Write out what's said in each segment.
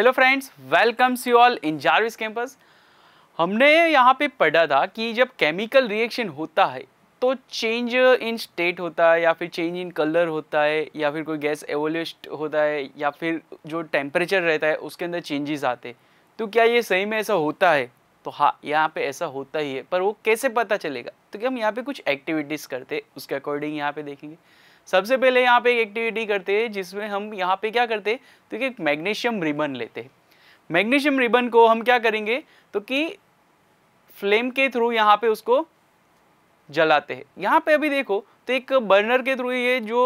hello friends welcomes you all in Jarvis campus हमने यहाँ पे पढ़ा था कि जब केमिकल रिएक्शन होता है तो चेंज इन स्टेट होता है या फिर चेंज इन कलर होता है या फिर कोई गैस एवोल्यूस्ट होता है या फिर जो टेम्परेचर रहता है उसके अंदर चेंजेस आते तो क्या ये सही में ऐसा होता है तो हाँ यहाँ पे ऐसा होता ही है पर वो कैसे पता चलेगा तो क्या हम यहाँ पे कुछ एक्टिविटीज़ करते उसके अकॉर्डिंग यहाँ पे देखेंगे सबसे पहले यहाँ पे एक एक्टिविटी करते हैं जिसमें हम यहाँ पे क्या करते हैं तो कि मैग्नीशियम रिबन लेते हैं मैग्नीशियम रिबन को हम क्या करेंगे तो कि फ्लेम के थ्रू यहाँ पे उसको जलाते हैं यहाँ पे अभी देखो तो एक बर्नर के थ्रू ये जो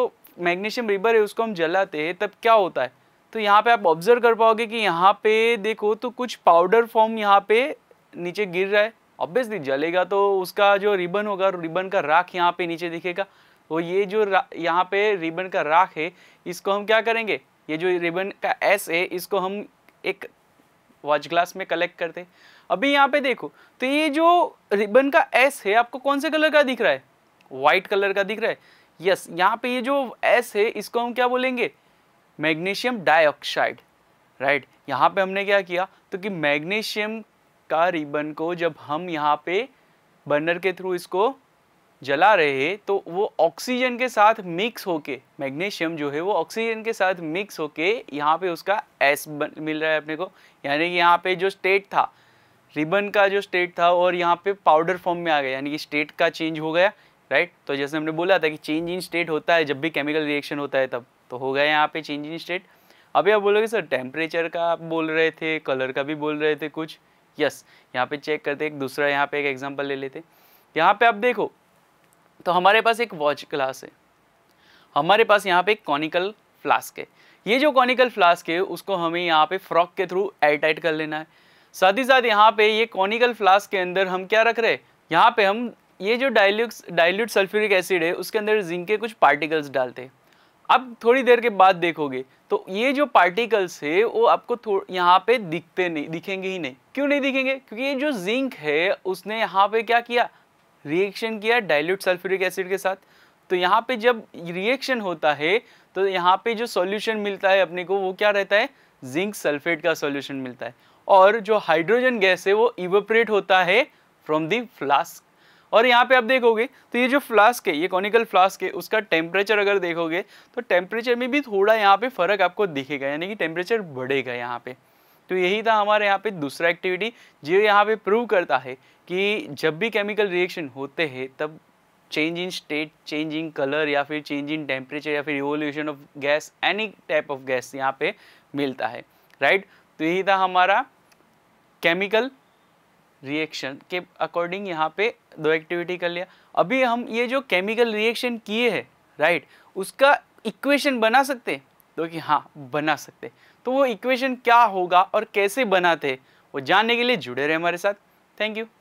मैग्नीशियम रिबर है उसको हम जलाते हैं तब क्या होता है तो यहाँ पे आप ऑब्जर्व कर पाओगे कि यहाँ पे देखो तो कुछ पाउडर फॉर्म यहाँ पे नीचे गिर रहा है ऑब्वियसली जलेगा तो उसका जो रिबन होगा रिबन का राख यहाँ पे नीचे दिखेगा वो ये जो यहाँ पे रिबन का राख है इसको हम क्या करेंगे ये जो रिबन का एस है इसको हम एक वॉच ग्लास में कलेक्ट करते अभी यहाँ पे देखो तो ये जो रिबन का एस है आपको कौन से कलर का दिख रहा है वाइट कलर का दिख रहा है यस यहाँ पे ये जो एस है इसको हम क्या बोलेंगे मैग्नीशियम डाइऑक्साइड राइट यहाँ पे हमने क्या किया तो कि मैग्नीशियम का रिबन को जब हम यहाँ पे बर्नर के थ्रू इसको जला रहे तो वो ऑक्सीजन के साथ मिक्स होके मैग्नीशियम जो है वो ऑक्सीजन के साथ मिक्स होके यहाँ पे उसका एस मिल रहा है अपने को यानी कि यहाँ पे जो स्टेट था रिबन का जो स्टेट था और यहाँ पे पाउडर फॉर्म में आ गया यानी कि स्टेट का चेंज हो गया राइट तो जैसे हमने बोला था कि चेंज इन स्टेट होता है जब भी केमिकल रिएक्शन होता है तब तो हो गया यहाँ पे चेंज इन स्टेट अभी आप बोलोगे सर टेम्परेचर का आप बोल रहे थे कलर का भी बोल रहे थे कुछ यस यहाँ पे चेक करते एक दूसरा यहाँ पे एक एग्जाम्पल ले लेते यहाँ पे आप देखो तो हमारे पास एक वॉच ग्लास है हमारे पास यहाँ पे एक कॉनिकल फ्लास्क है ये जो कॉनिकल फ्लास्क है उसको हमें यहाँ पे फ्रॉक के थ्रू एयरटाइट कर लेना है साथ ही साथ यहाँ पे ये कॉनिकल फ्लास्क के अंदर हम क्या रख रहे हैं यहाँ पे हम ये जो डायल्यूक्स डायल्यूट सल्फ्यूरिक एसिड है उसके अंदर जिंक के कुछ पार्टिकल्स डालते हैं अब थोड़ी देर के बाद देखोगे तो ये जो पार्टिकल्स है वो आपको यहाँ पे दिखते नहीं दिखेंगे ही नहीं क्यों नहीं दिखेंगे क्योंकि ये जो जिंक है उसने यहाँ पे क्या किया रिएक्शन किया डाइल्यूट सल्फ्यूरिक एसिड के साथ तो यहाँ पे जब रिएक्शन होता है तो यहाँ पे जो सॉल्यूशन मिलता है अपने को वो क्या रहता है जिंक सल्फेट का सॉल्यूशन मिलता है और जो हाइड्रोजन गैस है वो इवोपरेट होता है फ्रॉम दी फ्लास्क और यहाँ पे आप देखोगे तो ये जो फ्लास्क है ये कॉनिकल फ्लास्क है उसका टेम्परेचर अगर देखोगे तो टेम्परेचर में भी थोड़ा यहाँ पे फ़र्क आपको दिखेगा यानी कि टेम्परेचर बढ़ेगा यहाँ पे तो यही था हमारे यहाँ पे दूसरा एक्टिविटी जो यहाँ पे प्रूव करता है कि जब भी केमिकल रिएक्शन होते हैं तब change in state change in colour या फिर चेंज इन टेम्परेचर या फिर revolution of gas any type of gas यहाँ पे मिलता है राइट तो यही था हमारा केमिकल रिएक्शन के अकॉर्डिंग यहाँ पे दो एक्टिविटी कर लिया अभी हम ये जो केमिकल रिएक्शन किए हैं राइट उसका इक्वेशन बना सकते हैं दो कि हाँ बना सकते तो वो इक्वेशन क्या होगा और कैसे बनाते वो जानने के लिए जुड़े रहे हमारे साथ थैंक यू